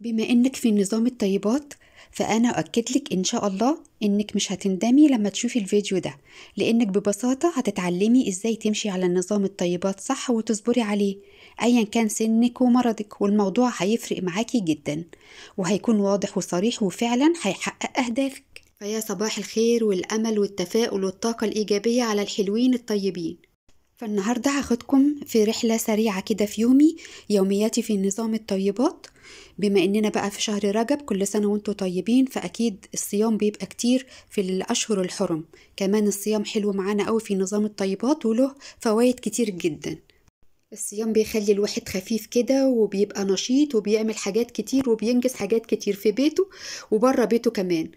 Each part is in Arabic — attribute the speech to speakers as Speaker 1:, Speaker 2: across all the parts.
Speaker 1: بما انك في نظام الطيبات فانا اؤكد لك ان شاء الله انك مش هتندمي لما تشوفي الفيديو ده لانك ببساطه هتتعلمي ازاي تمشي على نظام الطيبات صح وتصبري عليه ايا كان سنك ومرضك والموضوع هيفرق معاكي جدا وهيكون واضح وصريح وفعلا هيحقق اهدافك فيا صباح الخير والامل والتفاؤل والطاقه الايجابيه على الحلوين الطيبين فالنهارده هاخدكم في رحله سريعه كده في يومي يومياتي في نظام الطيبات بما اننا بقى في شهر رجب كل سنه وانتم طيبين فاكيد الصيام بيبقى كتير في الاشهر الحرم كمان الصيام حلو معانا قوي في نظام الطيبات وله فوائد كتير جدا الصيام بيخلي الواحد خفيف كده وبيبقى نشيط وبيعمل حاجات كتير وبينجز حاجات كتير في بيته وبره بيته كمان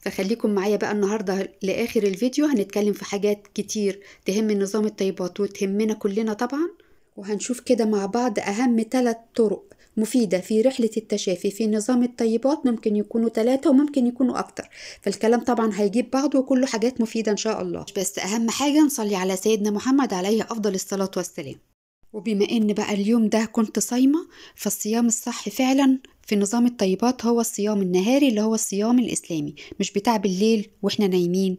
Speaker 1: فخليكم معايا بقى النهاردة لآخر الفيديو هنتكلم في حاجات كتير تهم نظام الطيبات وتهمنا كلنا طبعا وهنشوف كده مع بعض أهم ثلاث طرق مفيدة في رحلة التشافي في نظام الطيبات ممكن يكونوا ثلاثة وممكن يكونوا أكتر فالكلام طبعا هيجيب بعضه وكله حاجات مفيدة إن شاء الله بس أهم حاجة نصلي على سيدنا محمد عليه أفضل الصلاة والسلام وبما ان بقى اليوم ده كنت صايمه فالصيام الصح فعلا في نظام الطيبات هو الصيام النهاري اللي هو الصيام الاسلامي مش بتاع بالليل واحنا نايمين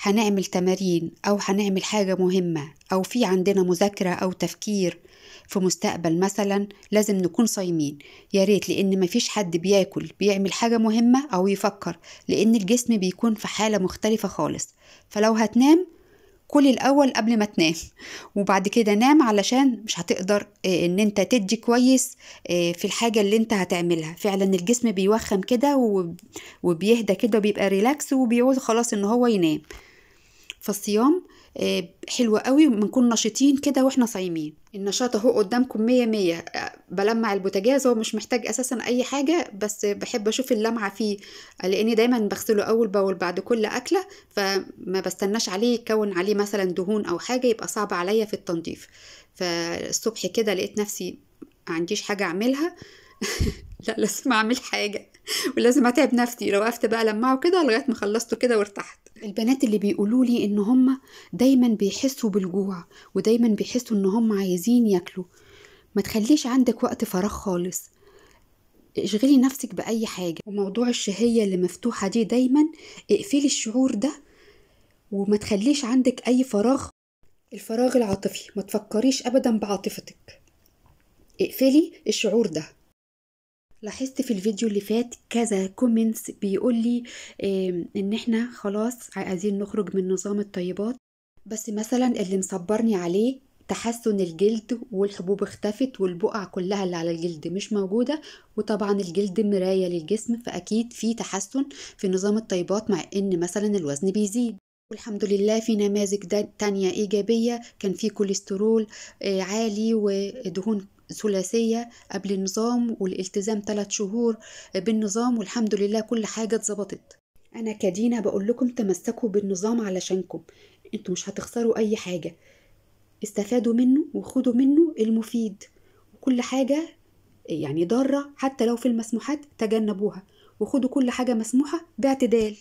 Speaker 1: هنعمل تمارين أو هنعمل حاجة مهمة أو في عندنا مذاكرة أو تفكير في مستقبل مثلا لازم نكون صايمين يا ريت لأن مفيش حد بياكل بيعمل حاجة مهمة أو يفكر لأن الجسم بيكون في حالة مختلفة خالص فلو هتنام كل الأول قبل ما تنام وبعد كده نام علشان مش هتقدر آه، إن أنت تدي كويس آه، في الحاجة اللي أنت هتعملها فعلا الجسم بيوخم كده وبيهدى كده وبيبقى ريلاكس وبيعود خلاص إن هو ينام فالصيام آه، حلوة قوي بنكون نشيطين كده واحنا صايمين النشاط اهو قدامكم مية مية آه، بلمع البوتاجاز هو مش محتاج اساسا اي حاجة بس بحب اشوف اللمعة فيه لاني دايما بغسله اول باول بعد كل اكلة فما بستناش عليه يتكون عليه مثلا دهون او حاجة يبقى صعب عليا في التنظيف فالصبح كده لقيت نفسي عنديش حاجة اعملها لا لازم اعمل حاجة ولازم اتعب نفسي لو وقفت بقى لمعه كده لغاية ما خلصته كده وارتحت البنات اللي بيقولوا لي ان هم دايما بيحسوا بالجوع ودايما بيحسوا ان هم عايزين ياكلوا ما تخليش عندك وقت فراغ خالص اشغلي نفسك باي حاجه وموضوع الشهيه اللي مفتوحه دي دايما اقفلي الشعور ده وما تخليش عندك اي فراغ الفراغ العاطفي ما تفكريش ابدا بعاطفتك اقفلي الشعور ده لاحظت في الفيديو اللي فات كذا كومنتس بيقول لي ان احنا خلاص عايزين نخرج من نظام الطيبات بس مثلا اللي مصبرني عليه تحسن الجلد والحبوب اختفت والبقع كلها اللي على الجلد مش موجوده وطبعا الجلد مرايه للجسم فاكيد في تحسن في نظام الطيبات مع ان مثلا الوزن بيزيد والحمد لله في نماذج تانية إيجابية كان في كوليسترول آه، عالي ودهون ثلاثية قبل النظام والالتزام ثلاث شهور بالنظام والحمد لله كل حاجة اتظبطت أنا كدينا بقول لكم تمسكوا بالنظام علشانكم انتوا مش هتخسروا أي حاجة استفادوا منه وخدوا منه المفيد وكل حاجة يعني ضارة حتى لو في المسموحات تجنبوها وخدوا كل حاجة مسموحة باعتدال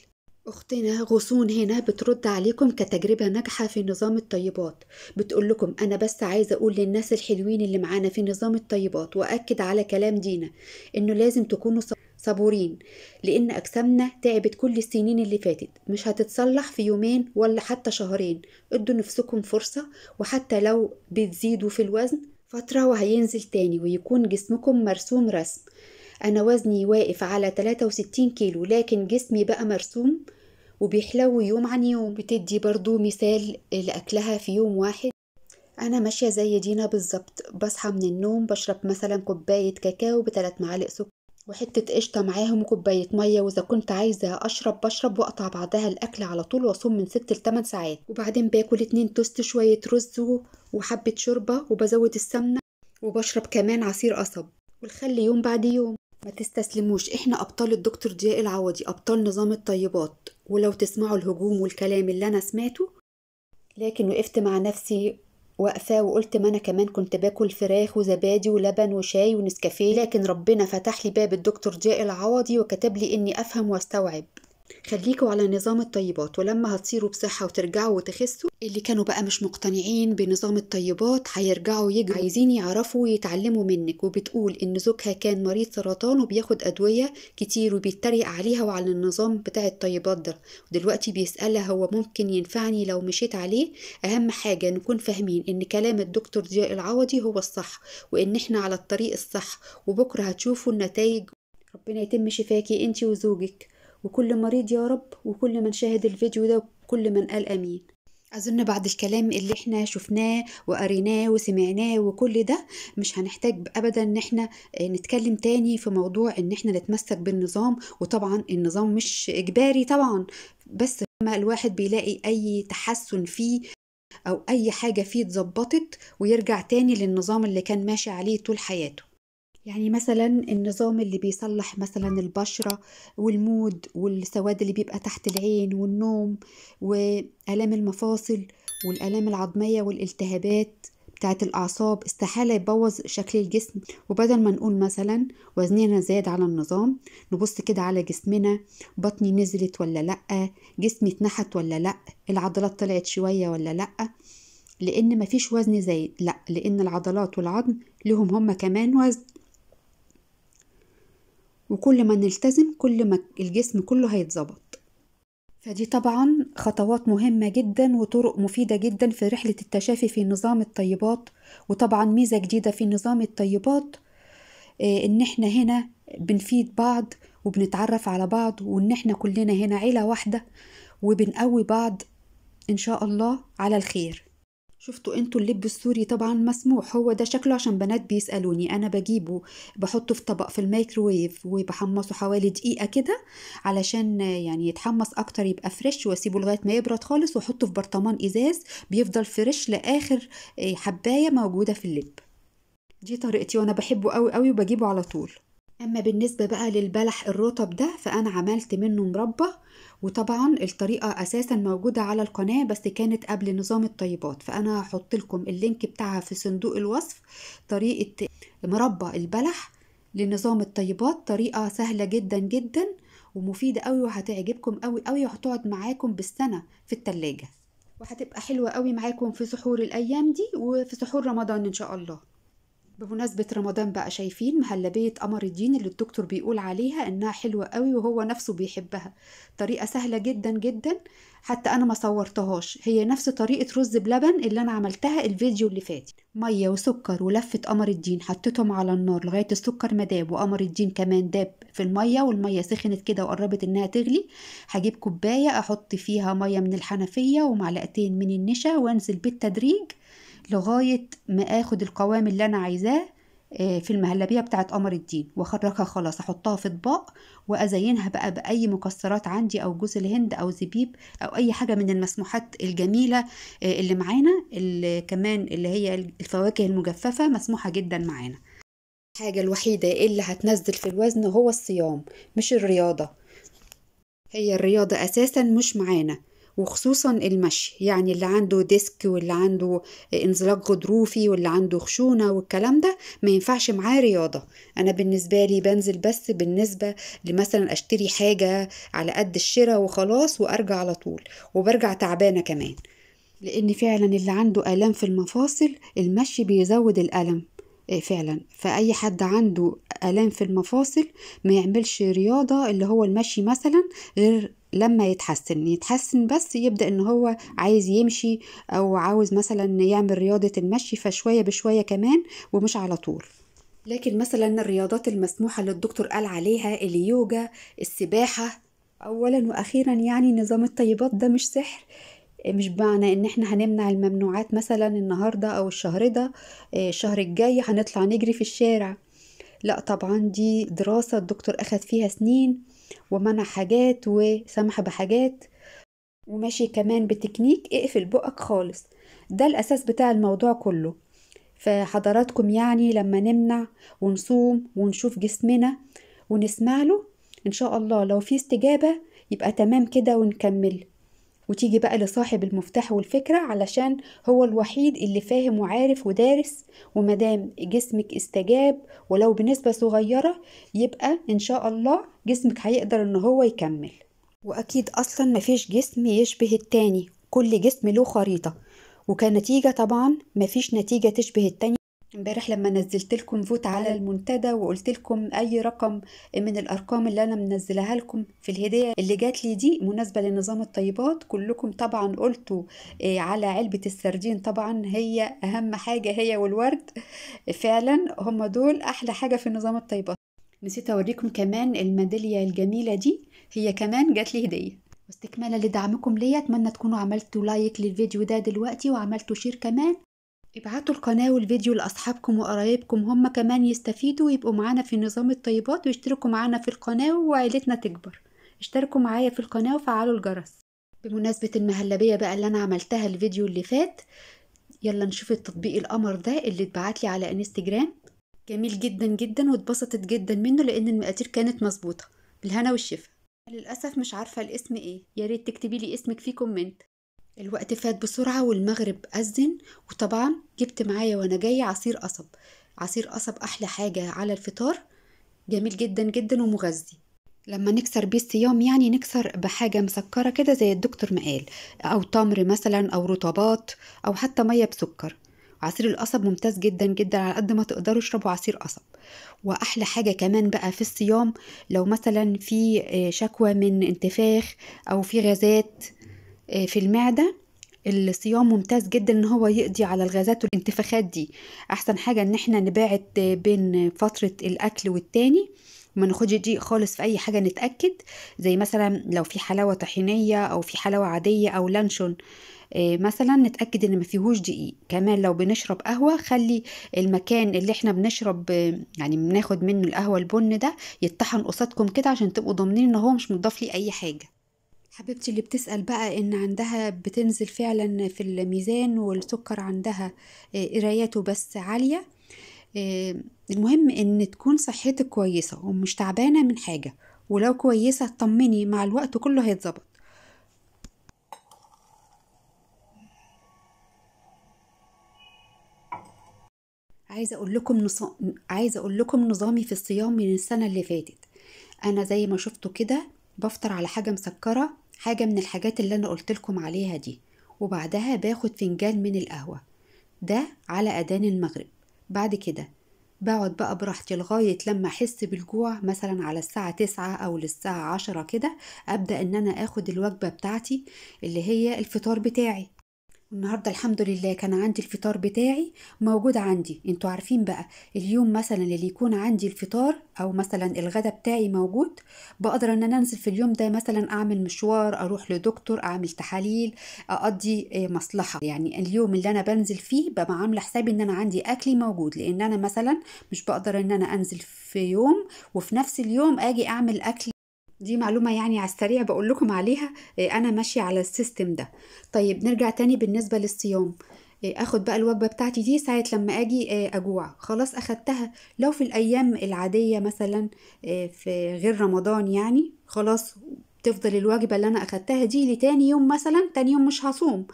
Speaker 1: أختنا غصون هنا بترد عليكم كتجربة ناجحة في نظام الطيبات بتقول لكم أنا بس عايزة أقول للناس الحلوين اللي معانا في نظام الطيبات وأكد على كلام دينا إنه لازم تكونوا صبورين لأن أجسامنا تعبت كل السنين اللي فاتت مش هتتصلح في يومين ولا حتى شهرين ادوا نفسكم فرصة وحتى لو بتزيدوا في الوزن فترة وهينزل تاني ويكون جسمكم مرسوم رسم أنا وزني واقف على 63 كيلو لكن جسمي بقى مرسوم وبيحلو يوم عن يوم بتدي برضو مثال لأكلها في يوم واحد أنا ماشية زي دينا بالظبط بصحى من النوم بشرب مثلا كوباية كاكاو بتلات معالق سكر وحتة قشطة معاهم وكوباية مية وإذا كنت عايزة أشرب بشرب وأقطع بعدها الأكل على طول وأصوم من ست لتمن ساعات وبعدين باكل اتنين توست شوية رز وحبة شوربة وبزود السمنة وبشرب كمان عصير قصب والخل يوم بعد يوم ما تستسلموش احنا أبطال الدكتور ضياء العوضي أبطال نظام الطيبات ولو تسمعوا الهجوم والكلام اللي أنا سمعته لكن وقفت مع نفسي واقفة وقلت ما أنا كمان كنت باكل فراخ وزبادي ولبن وشاي ونسكافيه لكن ربنا فتح لي باب الدكتور جاء العوضي وكتب لي إني أفهم واستوعب خليكوا على نظام الطيبات ولما هتصيروا بصحة وترجعوا وتخسوا اللي كانوا بقى مش مقتنعين بنظام الطيبات هيرجعوا يجروا عايزين يعرفوا ويتعلموا منك وبتقول ان زوجها كان مريض سرطان وبياخد ادوية كتير وبيتريق عليها وعلى النظام بتاع الطيبات ده ودلوقتي بيسألها هو ممكن ينفعني لو مشيت عليه اهم حاجة نكون فاهمين ان كلام الدكتور ضياء العوضي هو الصح وان احنا على الطريق الصح وبكرة هتشوفوا النتائج ربنا يتم شفاكي انتي وزوجك وكل مريض يا رب وكل من شاهد الفيديو ده وكل من قال امين أظن بعد الكلام اللي احنا شفناه وقريناه وسمعناه وكل ده مش هنحتاج أبدا إن احنا آه، نتكلم تاني في موضوع إن احنا نتمسك بالنظام وطبعا النظام مش إجباري طبعا بس لما الواحد بيلاقي أي تحسن فيه أو أي حاجة فيه اتظبطت ويرجع تاني للنظام اللي كان ماشي عليه طول حياته يعني مثلا النظام اللي بيصلح مثلا البشرة والمود والسواد اللي بيبقى تحت العين والنوم وآلام المفاصل والآلام العظمية والالتهابات بتاعت الأعصاب استحالة يبوظ شكل الجسم وبدل ما نقول مثلا وزننا زاد على النظام نبص كده على جسمنا بطني نزلت ولا لأ جسمي اتنحت ولا لأ العضلات طلعت شوية ولا لأ لأن مفيش وزن زايد لأ لأن العضلات والعظم لهم هما كمان وزن وكل ما نلتزم كل ما الجسم كله هيتظبط فدي طبعا خطوات مهمة جدا وطرق مفيدة جدا في رحلة التشافي في نظام الطيبات وطبعا ميزة جديدة في نظام الطيبات آه، ان احنا هنا بنفيد بعض وبنتعرف على بعض وان احنا كلنا هنا عيلة واحدة وبنقوي بعض ان شاء الله على الخير شفتوا انتوا اللب السوري طبعا مسموح هو ده شكله عشان بنات بيسألوني انا بجيبه بحطه في طبق في الميكروويف وبحمصه حوالي دقيقة كده علشان يعني يتحمص اكتر يبقى فريش واسيبه لغاية ما يبرد خالص واحطه في برطمان ازاز بيفضل فريش لاخر آه، حباية موجودة في اللب دي طريقتي وانا بحبه قوي قوي وبجيبه على طول اما بالنسبة بقى للبلح الرطب ده فانا عملت منه مربى وطبعا الطريقة أساسا موجودة على القناة بس كانت قبل نظام الطيبات فأنا هحط لكم اللينك بتاعها في صندوق الوصف طريقة مربى البلح لنظام الطيبات طريقة سهلة جدا جدا ومفيدة قوي وهتعجبكم قوي قوي وهتقعد معاكم بالسنة في التلاجة وهتبقى حلوة قوي معاكم في سحور الأيام دي وفي سحور رمضان إن شاء الله بمناسبة رمضان بقى شايفين مهلبية قمر الدين اللي الدكتور بيقول عليها إنها حلوة قوي وهو نفسه بيحبها طريقة سهلة جدا جدا حتى أنا ما صورتهاش هي نفس طريقة رز بلبن اللي أنا عملتها الفيديو اللي فات مية وسكر ولفة قمر الدين حطيتهم على النار لغاية السكر ما داب وقمر الدين كمان داب في المية والمية سخنت كده وقربت إنها تغلي هجيب كوباية أحط فيها مية من الحنفية ومعلقتين من النشا وأنزل بالتدريج لغاية ما اخد القوام اللي انا عايزاه آه، في المهلبية بتاعت قمر الدين واخرجها خلاص احطها في اطباق وازينها بقى باي مكسرات عندي او جوز الهند او زبيب او اي حاجة من المسموحات الجميلة آه، اللي معانا اللي كمان اللي هي الفواكه المجففة مسموحة جدا معانا الحاجة الوحيدة اللي هتنزل في الوزن هو الصيام مش الرياضة هي الرياضة أساسا مش معانا وخصوصا المشي يعني اللي عنده ديسك واللي عنده انزلاق غضروفي واللي عنده خشونة والكلام ده ما ينفعش معاه رياضة أنا بالنسبة لي بنزل بس بالنسبة لمثلا أشتري حاجة على قد الشراء وخلاص وأرجع على طول وبرجع تعبانة كمان لأن فعلا اللي عنده آلام في المفاصل المشي بيزود الألم آه، فعلا فأي حد عنده آلام في المفاصل ما يعملش رياضة اللي هو المشي مثلا غير لما يتحسن يتحسن بس يبدا ان هو عايز يمشي او عاوز مثلا يعمل رياضه المشي فشويه بشويه كمان ومش على طول لكن مثلا الرياضات المسموحه اللي الدكتور قال عليها اليوجا السباحه اولا واخيرا يعني نظام الطيبات ده مش سحر مش معنى ان احنا هنمنع الممنوعات مثلا النهارده او الشهر ده آه، الشهر الجاي هنطلع نجري في الشارع لا طبعا دي دراسه الدكتور اخذ فيها سنين ومنع حاجات وسمح بحاجات وماشي كمان بتكنيك اقفل بقك خالص ده الأساس بتاع الموضوع كله فحضراتكم يعني لما نمنع ونصوم ونشوف جسمنا ونسمع له إن شاء الله لو في استجابة يبقى تمام كده ونكمل وتيجي بقى لصاحب المفتاح والفكرة علشان هو الوحيد اللي فاهم وعارف ودارس ومدام جسمك استجاب ولو بنسبة صغيرة يبقى إن شاء الله جسمك هيقدر إن هو يكمل وأكيد أصلا مفيش جسم يشبه التاني كل جسم له خريطة وكنتيجة طبعا مفيش نتيجة تشبه التانية امبارح لما نزلت لكم فوت على أيوة. المنتدى وقلت لكم اي رقم من الارقام اللي انا منزلها لكم في الهديه اللي جات لي دي مناسبه لنظام الطيبات كلكم طبعا قلتوا آه، على علبه السردين طبعا هي اهم حاجه هي والورد فعلا هم دول احلى حاجه في نظام الطيبات نسيت اوريكم كمان الميداليه الجميله دي هي كمان جات لي هديه واستكمالا لدعمكم ليا اتمنى تكونوا عملتوا لايك للفيديو ده دلوقتي وعملتوا شير كمان ابعتوا القناة والفيديو لأصحابكم وقرايبكم هم كمان يستفيدوا ويبقوا معانا في نظام الطيبات ويشتركوا معانا في القناة وعيلتنا تكبر اشتركوا معايا في القناة وفعلوا الجرس بمناسبة المهلبية بقى اللي أنا عملتها الفيديو اللي فات يلا نشوف التطبيق القمر ده اللي اتبعتلي على انستجرام جميل جدا جدا واتبسطت جدا منه لأن المقادير كانت مظبوطة بالهنا والشفا للأسف مش عارفة الاسم ايه ياريت تكتبيلي اسمك في كومنت الوقت فات بسرعة والمغرب أذن وطبعا جبت معايا وأنا جاية عصير قصب عصير قصب أحلى حاجة على الفطار جميل جدا جدا ومغذي لما نكسر بيه الصيام يعني نكسر بحاجة مسكرة كده زي الدكتور ما قال أو تمر مثلا أو رطبات أو حتى مية بسكر عصير القصب ممتاز جدا جدا على قد ما تقدروا اشربوا عصير قصب واحلى حاجه كمان بقى في الصيام لو مثلا في آه، شكوى من انتفاخ او في غازات آه، في المعدة الصيام ممتاز جدا ان هو يقضي على الغازات والانتفاخات دي احسن حاجة ان احنا نباعد بين فترة الاكل والتاني ما ناخدش دقيق خالص في اي حاجة نتأكد زي مثلا لو في حلاوة طحينية او في حلاوة عادية او لانشون آه، مثلا نتأكد ان ما فيهوش دقيق كمان لو بنشرب قهوة خلي المكان اللي احنا بنشرب يعني بناخد منه القهوة البن ده يتطحن قصادكم كده عشان تبقوا ضامنين ان هو مش مضاف لي اي حاجة حبيبتي اللي بتسأل بقى إن عندها بتنزل فعلا في الميزان والسكر عندها آه، قراياته بس عالية آه، المهم إن تكون صحتك كويسة ومش تعبانة من حاجة ولو كويسة اطمني مع الوقت كله هيتظبط عايزه اقول لكم نص... عايزه اقول لكم نظامي في الصيام من السنه اللي فاتت انا زي ما شفتوا كده بفطر على حاجه مسكره حاجة من الحاجات اللي أنا قلت لكم عليها دي وبعدها باخد فنجان من القهوة ده على أذان المغرب بعد كده بقعد بقى براحتي لغاية لما أحس بالجوع مثلا على الساعة تسعة أو للساعة عشرة كده أبدأ إن أنا أخد الوجبة بتاعتي اللي هي الفطار بتاعي النهارده الحمد لله كان عندي الفطار بتاعي موجود عندي انتوا عارفين بقى اليوم مثلا اللي يكون عندي الفطار او مثلا الغدا بتاعي موجود بقدر ان انا انزل في اليوم ده مثلا اعمل مشوار اروح لدكتور اعمل تحاليل اقضي آه، مصلحه يعني اليوم اللي انا بنزل فيه ببقى عامله حسابي ان انا عندي اكلي موجود لان انا مثلا مش بقدر ان انا انزل في يوم وفي نفس اليوم اجي اعمل اكل دي معلومة يعني على السريع بقول لكم عليها آه، أنا ماشية على السيستم ده طيب نرجع تاني بالنسبة للصيام آه، اخد بقى الوجبه بتاعتي دي ساعه لما اجي آه، اجوع خلاص اخدتها لو في الايام العاديه مثلا في غير رمضان يعني خلاص تفضل الوجبه اللي انا اخدتها دي لتاني يوم مثلا تاني يوم مش هصوم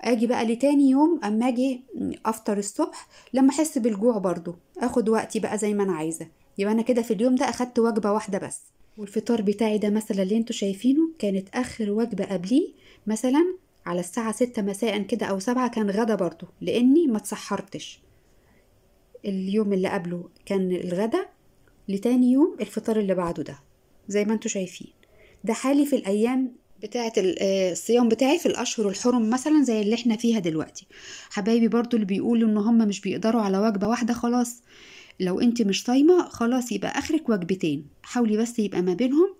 Speaker 1: اجي بقى لتاني يوم اما اجي افطر الصبح لما احس بالجوع برضو اخد وقتي بقى زي ما انا عايزه يبقى انا كده في اليوم ده اخدت وجبه واحده بس والفطار بتاعي ده مثلا اللي انتوا شايفينه كانت اخر وجبه قبليه مثلا على الساعه ستة مساء كده او سبعة كان غدا برضو لاني ما اتسحرتش اليوم اللي قبله كان الغدا لتاني يوم الفطار اللي بعده ده زي ما انتوا شايفين ده حالي في الايام بتاعه آه، الصيام بتاعي في الاشهر الحرم مثلا زي اللي احنا فيها دلوقتي حبايبي برضو اللي بيقولوا ان هم مش بيقدروا على وجبه واحده خلاص لو انت مش صايمه خلاص يبقى اخرك وجبتين حاولي بس يبقى ما بينهم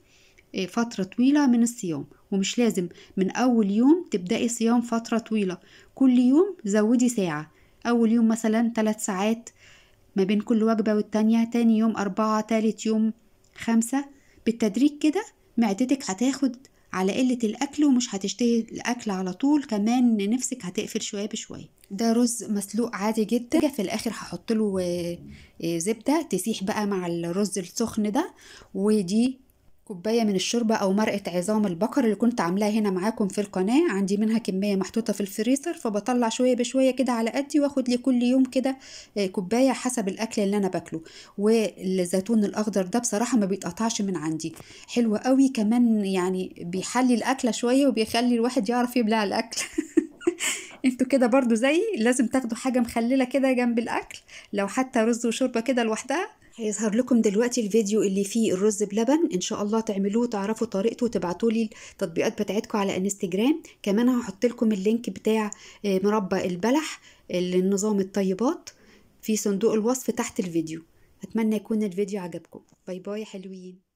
Speaker 1: آه، فترة طويلة من الصيام ومش لازم من أول يوم تبدأي صيام فترة طويلة كل يوم زودي ساعة أول يوم مثلا ثلاث ساعات ما بين كل وجبة والتانية تاني يوم أربعة تالت يوم خمسة بالتدريج كده معدتك هتاخد على قلة الأكل ومش هتشتهي الأكل على طول كمان نفسك هتقفل شوية بشوية ده رز مسلوق عادي جدا في الآخر هحط له آه، آه، زبدة تسيح بقى مع الرز السخن ده ودي كوبايه من الشوربه او مرقه عظام البقر اللي كنت عاملاها هنا معاكم في القناه عندي منها كميه محطوطه في الفريزر فبطلع شويه بشويه كده على قدي واخد لي كل يوم كده آه، كوبايه حسب الاكل اللي انا باكله والزيتون الاخضر ده بصراحه ما بيتقطعش من عندي حلو قوي كمان يعني بيحلي الاكله شويه وبيخلي الواحد يعرف يبلع الاكل انتوا كده برضو زي لازم تاخدوا حاجه مخلله كده جنب الاكل لو حتى رز وشوربه كده لوحدها هيظهر لكم دلوقتي الفيديو اللي فيه الرز بلبن ان شاء الله تعملوه تعرفوا طريقته وتبعتوا لي التطبيقات بتاعتكم على انستجرام كمان هحط لكم اللينك بتاع آه، مربى البلح للنظام آه، الطيبات في صندوق الوصف تحت الفيديو اتمنى يكون الفيديو عجبكم باي باي حلوين